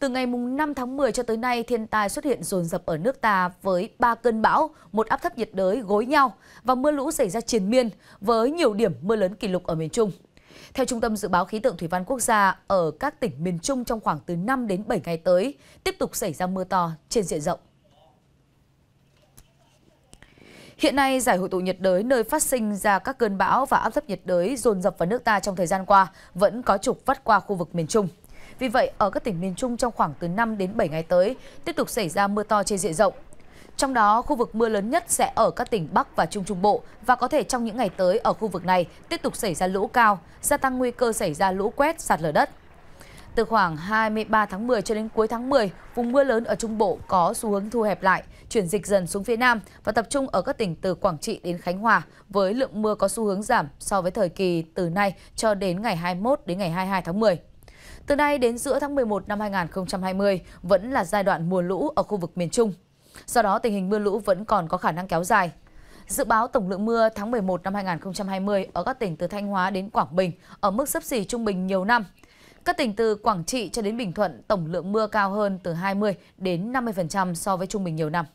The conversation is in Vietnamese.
Từ ngày 5 tháng 10 cho tới nay, thiên tai xuất hiện dồn dập ở nước ta với 3 cơn bão, một áp thấp nhiệt đới gối nhau và mưa lũ xảy ra triền miên với nhiều điểm mưa lớn kỷ lục ở miền Trung. Theo Trung tâm Dự báo Khí tượng Thủy văn Quốc gia, ở các tỉnh miền Trung trong khoảng từ 5 đến 7 ngày tới, tiếp tục xảy ra mưa to trên diện rộng. Hiện nay, giải hội tụ nhiệt đới nơi phát sinh ra các cơn bão và áp thấp nhiệt đới dồn dập vào nước ta trong thời gian qua vẫn có trục vắt qua khu vực miền Trung. Vì vậy, ở các tỉnh miền Trung trong khoảng từ 5 đến 7 ngày tới, tiếp tục xảy ra mưa to trên diện rộng. Trong đó, khu vực mưa lớn nhất sẽ ở các tỉnh Bắc và Trung Trung Bộ và có thể trong những ngày tới ở khu vực này tiếp tục xảy ra lũ cao, gia tăng nguy cơ xảy ra lũ quét, sạt lở đất. Từ khoảng 23 tháng 10 cho đến cuối tháng 10, vùng mưa lớn ở Trung Bộ có xu hướng thu hẹp lại, chuyển dịch dần xuống phía Nam và tập trung ở các tỉnh từ Quảng Trị đến Khánh Hòa với lượng mưa có xu hướng giảm so với thời kỳ từ nay cho đến ngày 21 đến ngày 22 tháng 10. Từ nay đến giữa tháng 11 năm 2020 vẫn là giai đoạn mùa lũ ở khu vực miền Trung. Do đó, tình hình mưa lũ vẫn còn có khả năng kéo dài. Dự báo tổng lượng mưa tháng 11 năm 2020 ở các tỉnh từ Thanh Hóa đến Quảng Bình ở mức sấp xỉ trung bình nhiều năm. Các tỉnh từ Quảng Trị cho đến Bình Thuận tổng lượng mưa cao hơn từ 20 đến 50% so với trung bình nhiều năm.